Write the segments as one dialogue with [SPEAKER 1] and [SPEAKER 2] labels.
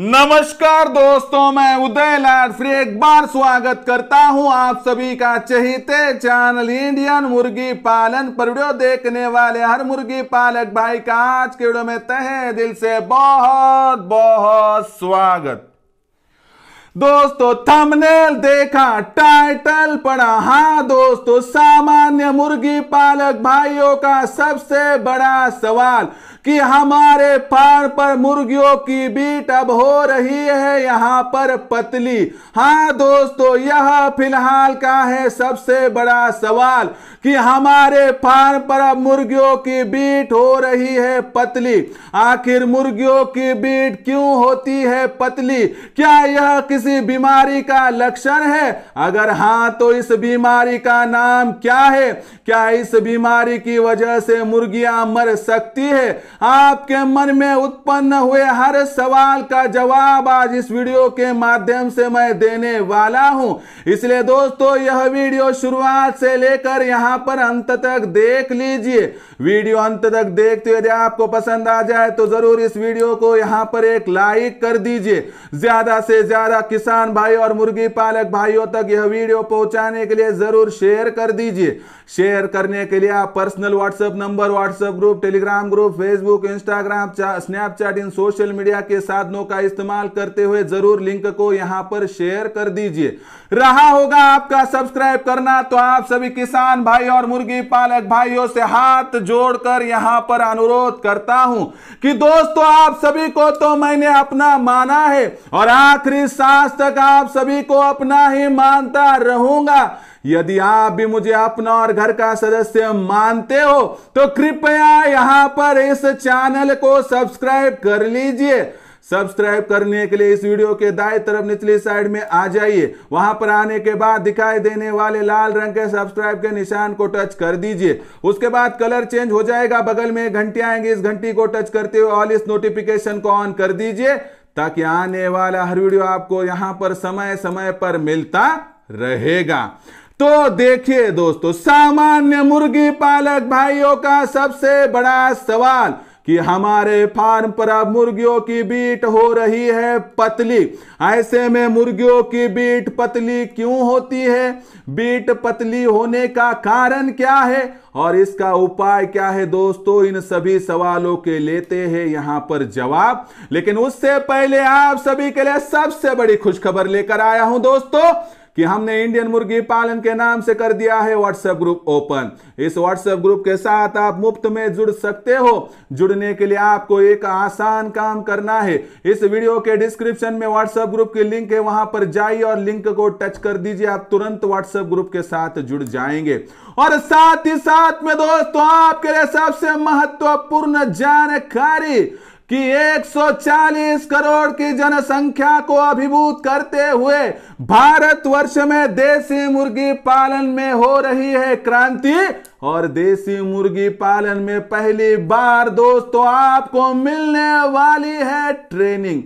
[SPEAKER 1] नमस्कार दोस्तों मैं उदय लाड फ्री एक बार स्वागत करता हूं आप सभी का चहिते चैनल इंडियन मुर्गी पालन पर वीडियो देखने वाले हर मुर्गी पालक भाई का आज के वीडियो में तहे दिल से बहुत बहुत स्वागत दोस्तों थंबनेल देखा टाइटल पढ़ा हाँ दोस्तों सामान्य मुर्गी पालक भाइयों का सबसे बड़ा सवाल कि हमारे फार्म पर मुर्गियों की बीट अब हो रही है यहाँ पर पतली हाँ दोस्तों यह फिलहाल का है सबसे बड़ा सवाल कि हमारे फार्म पर अब मुर्गियों की बीट हो रही है पतली आखिर मुर्गियों की बीट क्यों होती है पतली क्या यह किसी बीमारी का लक्षण है अगर हाँ तो इस बीमारी का नाम क्या है क्या इस बीमारी की वजह से मुर्गियां मर सकती है आपके मन में उत्पन्न हुए हर सवाल का जवाब आज इस वीडियो के माध्यम से मैं देने वाला हूं इसलिए दोस्तों यह वीडियो शुरुआत से लेकर यहां पर अंत तक देख लीजिए वीडियो अंत तक देखते हुए आपको पसंद आ जाए तो जरूर इस वीडियो को यहां पर एक लाइक कर दीजिए ज्यादा से ज्यादा किसान भाई और मुर्गी पालक भाइयों तक यह वीडियो पहुंचाने के लिए जरूर शेयर कर दीजिए शेयर करने के लिए आप personal WhatsApp number WhatsApp group Telegram group Facebook Facebook Instagram Snapchat इन सोशल मीडिया के साधनों का इस्तेमाल करते हुए जरूर लिंक को यहां पर शेयर कर दीजिए रहा होगा आपका सब्सक्राइब करना तो आप सभी किसान भाई और मुर्गी पालक भाइयों से हाथ जोड़कर यहां पर अनुरोध करता हूं कि दोस्तों आप सभी को तो मैंने अपना माना है और आखिरी सांस तक आप सभी को अपना ही मानता रहूंगा यदि आप भी मुझे अपना और घर का सदस्य मानते हो तो कृपया यहां पर इस चैनल को सब्सक्राइब कर लीजिए सब्सक्राइब करने के लिए इस वीडियो के दाएं तरफ निचली साइड में आ जाइए वहां पर आने के बाद दिखाई देने वाले लाल रंग के सब्सक्राइब के निशान को टच कर दीजिए उसके बाद कलर चेंज हो जाएगा बगल में घंटी आएंगे इस घंटी को टच करते हुए ऑल इस नोटिफिकेशन को ऑन कर दीजिए ताकि आने वाला हर वीडियो आपको यहां पर समय समय पर मिलता रहेगा तो देखिए दोस्तों सामान्य मुर्गी पालक भाइयों का सबसे बड़ा सवाल कि हमारे फार्म पर अब मुर्गियों की बीट हो रही है पतली ऐसे में मुर्गियों की बीट पतली क्यों होती है बीट पतली होने का कारण क्या है और इसका उपाय क्या है दोस्तों इन सभी सवालों के लेते हैं यहां पर जवाब लेकिन उससे पहले आप सभी के लिए सबसे बड़ी खुशखबर लेकर आया हूं दोस्तों कि हमने इंडियन मुर्गी पालन के नाम से कर दिया है व्हाट्सएप ग्रुप ओपन इस व्हाट्सएप ग्रुप के साथ आप मुफ्त में जुड़ सकते हो जुड़ने के लिए आपको एक आसान काम करना है इस वीडियो के डिस्क्रिप्शन में व्हाट्सएप ग्रुप की लिंक है वहां पर जाइए और लिंक को टच कर दीजिए आप तुरंत व्हाट्सएप ग्रुप के साथ जुड़ जाएंगे और साथ ही साथ में दोस्तों आपके लिए सबसे महत्वपूर्ण जानकारी कि 140 करोड़ की जनसंख्या को अभिभूत करते हुए भारतवर्ष में देसी मुर्गी पालन में हो रही है क्रांति और देसी मुर्गी पालन में पहली बार दोस्तों आपको मिलने वाली है ट्रेनिंग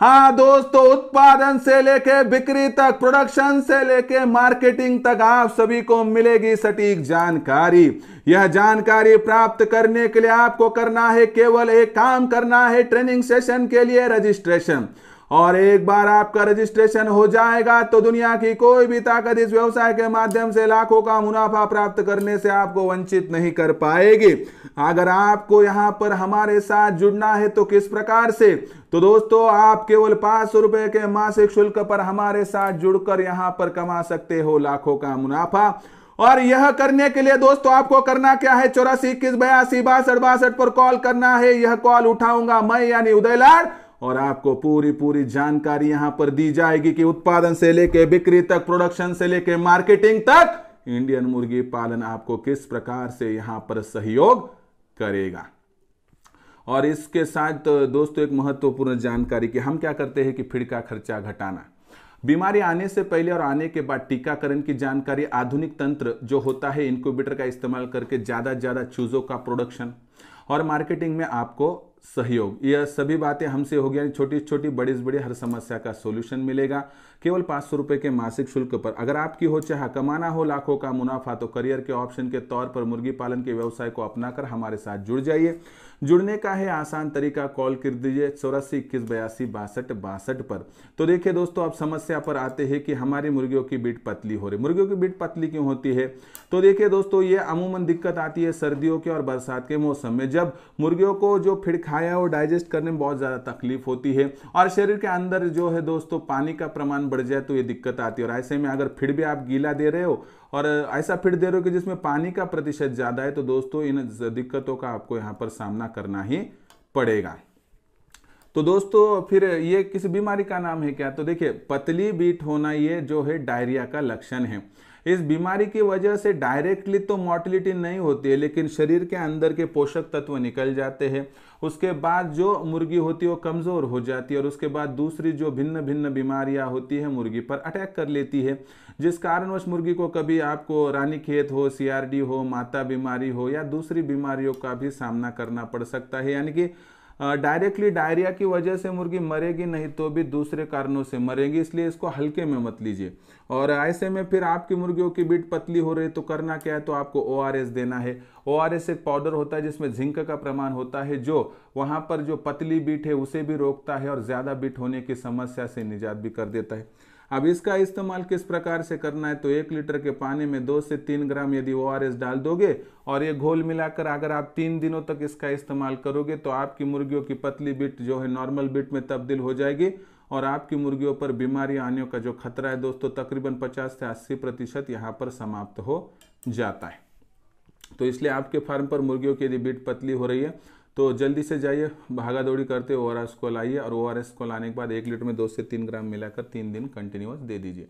[SPEAKER 1] हाँ दोस्तों तो उत्पादन से लेके बिक्री तक प्रोडक्शन से लेके मार्केटिंग तक आप सभी को मिलेगी सटीक जानकारी यह जानकारी प्राप्त करने के लिए आपको करना है केवल एक काम करना है ट्रेनिंग सेशन के लिए रजिस्ट्रेशन और एक बार आपका रजिस्ट्रेशन हो जाएगा तो दुनिया की कोई भी ताकत इस व्यवसाय के माध्यम से लाखों का मुनाफा प्राप्त करने से आपको वंचित नहीं कर पाएगी अगर आपको यहाँ पर हमारे साथ जुड़ना है तो किस प्रकार से तो दोस्तों आप केवल पांच सौ रुपए के मासिक शुल्क पर हमारे साथ जुड़कर यहाँ पर कमा सकते हो लाखों का मुनाफा और यह करने के लिए दोस्तों आपको करना क्या है चौरासी इक्कीस बयासी बासठ बासठ पर कॉल करना है यह कॉल उठाऊंगा मैं यानी उदयलाल और आपको पूरी पूरी जानकारी यहां पर दी जाएगी कि उत्पादन से लेके बिक्री तक प्रोडक्शन से लेके मार्केटिंग तक इंडियन मुर्गी पालन आपको किस प्रकार से यहां पर सहयोग करेगा और इसके साथ दोस्तों एक महत्वपूर्ण जानकारी कि हम क्या करते हैं कि फिड़का खर्चा घटाना बीमारी आने से पहले और आने के बाद टीकाकरण की जानकारी आधुनिक तंत्र जो होता है इंक्यूबेटर का इस्तेमाल करके ज़्यादा ज़्यादा चूज़ों का प्रोडक्शन और मार्केटिंग में आपको सहयोग यह सभी बातें हमसे होगी यानी छोटी छोटी बड़ी बड़ी हर समस्या का सोल्यूशन मिलेगा केवल पाँच सौ रुपये के मासिक शुल्क पर अगर आपकी हो चाह कमाना हो लाखों का मुनाफा तो करियर के ऑप्शन के तौर पर मुर्गी पालन के व्यवसाय को अपनाकर हमारे साथ जुड़ जाइए जुड़ने का है आसान तरीका कॉल कर दीजिए चौरासी इक्कीस बयासी बासठ बासठ पर तो देखिए दोस्तों अब समस्या पर आते हैं कि हमारी मुर्गियों की बीट पतली हो रही मुर्गियों की बीट पतली क्यों होती है तो देखिए दोस्तों ये अमूमन दिक्कत आती है सर्दियों के और बरसात के मौसम में जब मुर्गियों को जो फिड़खाया खाया वो डाइजेस्ट करने में बहुत ज़्यादा तकलीफ होती है और शरीर के अंदर जो है दोस्तों पानी का प्रमाण बढ़ जाए तो ये दिक्कत आती है और ऐसे में अगर फिर भी आप गीला दे रहे हो और ऐसा फिर दे रहे हो कि जिसमें पानी का प्रतिशत ज़्यादा है तो दोस्तों इन दिक्कतों का आपको यहाँ पर सामना सामना करना ही पड़ेगा तो दोस्तों फिर ये किसी बीमारी का नाम है क्या तो देखिए पतली बीट होना ये जो है डायरिया का लक्षण है इस बीमारी की वजह से डायरेक्टली तो मॉर्टिलिटी नहीं होती है लेकिन शरीर के अंदर के पोषक तत्व निकल जाते हैं उसके बाद जो मुर्गी होती है वो कमज़ोर हो जाती है और उसके बाद दूसरी जो भिन्न भिन्न बीमारियां होती है मुर्गी पर अटैक कर लेती है जिस कारणवश मुर्गी को कभी आपको रानी खेत हो सीआरडी हो माता बीमारी हो या दूसरी बीमारियों का भी सामना करना पड़ सकता है यानी कि डायरेक्टली डायरिया की वजह से मुर्गी मरेगी नहीं तो भी दूसरे कारणों से मरेगी इसलिए इसको हल्के में मत लीजिए और ऐसे में फिर आपकी मुर्गियों की बीट पतली हो रही तो करना क्या है तो आपको ओ देना है ओ एक पाउडर होता है जिसमें झिंक का प्रमाण होता है जो वहाँ पर जो पतली बीट है उसे भी रोकता है और ज़्यादा बीट होने की समस्या से निजात भी कर देता है अब इसका इस्तेमाल किस प्रकार से करना है तो एक लीटर के पानी में दो से तीन ग्राम यदि ओ डाल दोगे और ये घोल मिलाकर अगर आप तीन दिनों तक इसका इस्तेमाल करोगे तो आपकी मुर्गियों की पतली बिट जो है नॉर्मल बिट में तब्दील हो जाएगी और आपकी मुर्गियों पर बीमारी आने का जो खतरा है दोस्तों तकरीबन 50 से 80 प्रतिशत यहाँ पर समाप्त हो जाता है तो इसलिए आपके फार्म पर मुर्गियों की यदि बिट पतली हो रही है तो जल्दी से जाइए भागा दौड़ी करते ओ आर एस को लाइए और ओ आर एस को लाने के बाद एक लीटर में दो से तीन ग्राम मिलाकर तीन दिन कंटिन्यूस दे दीजिए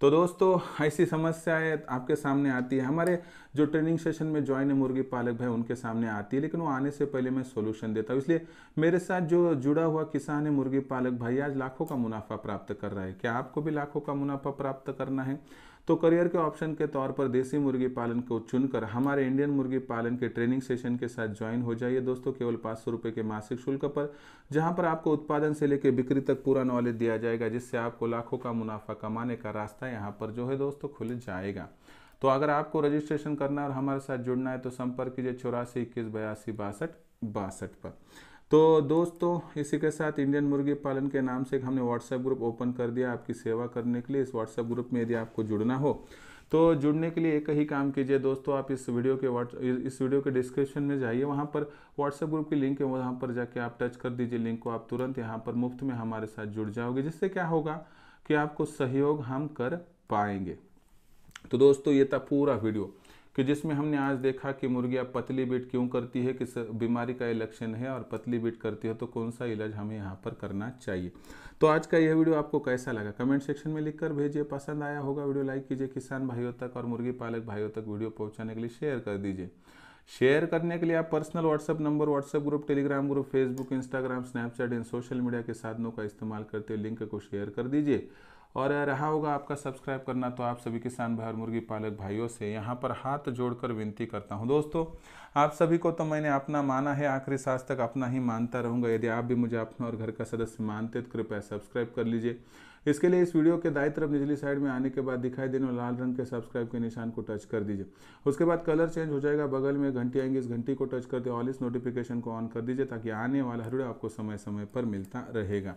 [SPEAKER 1] तो दोस्तों ऐसी समस्याएं आपके सामने आती है हमारे जो ट्रेनिंग सेशन में ज्वाइन है मुर्गी पालक भाई उनके सामने आती है लेकिन वो आने से पहले मैं सोल्यूशन देता हूँ इसलिए मेरे साथ जो जुड़ा हुआ किसान है मुर्गी पालक भाई आज लाखों का मुनाफा प्राप्त कर रहा है क्या आपको भी लाखों का मुनाफा प्राप्त करना है तो करियर के ऑप्शन के तौर पर देसी मुर्गी पालन को चुनकर हमारे इंडियन मुर्गी पालन के ट्रेनिंग सेशन के साथ ज्वाइन हो जाइए दोस्तों केवल पाँच सौ रुपये के मासिक शुल्क पर जहाँ पर आपको उत्पादन से लेकर बिक्री तक पूरा नॉलेज दिया जाएगा जिससे आपको लाखों का मुनाफा कमाने का रास्ता यहाँ पर जो है दोस्तों खुल जाएगा तो अगर आपको रजिस्ट्रेशन करना है और हमारे साथ जुड़ना है तो संपर्क कीजिए चौरासी इक्कीस बयासी बासठ बासठ पर तो दोस्तों इसी के साथ इंडियन मुर्गी पालन के नाम से हमने व्हाट्सएप ग्रुप ओपन कर दिया आपकी सेवा करने के लिए इस व्हाट्सएप ग्रुप में यदि आपको जुड़ना हो तो जुड़ने के लिए एक ही काम कीजिए दोस्तों आप इस वीडियो के व्हाट्स इस वीडियो के डिस्क्रिप्शन में जाइए वहाँ पर व्हाट्सएप ग्रुप की लिंक है वहाँ पर जाके आप टच कर दीजिए लिंक को आप तुरंत यहाँ पर मुफ्त में हमारे साथ जुड़ जाओगे जिससे क्या होगा कि आपको सहयोग हम कर पाएंगे तो दोस्तों ये था पूरा वीडियो कि जिसमें हमने आज देखा कि मुर्गियाँ पतली बीट क्यों करती है किस बीमारी का इलेक्शन है और पतली बीट करती है तो कौन सा इलाज हमें यहाँ पर करना चाहिए तो आज का यह वीडियो आपको कैसा लगा कमेंट सेक्शन में लिखकर भेजिए पसंद आया होगा वीडियो लाइक कीजिए किसान भाइयों तक और मुर्गी पालक भाइयों तक वीडियो पहुँचाने के लिए शेयर कर दीजिए शेयर करने के लिए आप personal WhatsApp number WhatsApp group Telegram group Facebook Instagram Snapchat इन सोशल मीडिया के साधनों का इस्तेमाल करते हुए लिंक को शेयर कर दीजिए और रहा होगा आपका सब्सक्राइब करना तो आप सभी किसान भाई और मुर्गी पालक भाइयों से यहाँ पर हाथ जोड़कर विनती करता हूँ दोस्तों आप सभी को तो मैंने अपना माना है आखिरी सांस तक अपना ही मानता रहूँगा यदि आप भी मुझे अपना और घर का सदस्य मानते तो कृपया सब्सक्राइब कर लीजिए इसके लिए इस वीडियो के दाई तरफ निचली साइड में आने के बाद दिखाई देने वाले लाल रंग के सब्सक्राइब के निशान को टच कर दीजिए उसके बाद कलर चेंज हो जाएगा बगल में घंटी आएंगी इस घंटी को टच कर दे ऑल इस नोटिफिकेशन को ऑन कर दीजिए ताकि आने वाला हर आपको समय समय पर मिलता रहेगा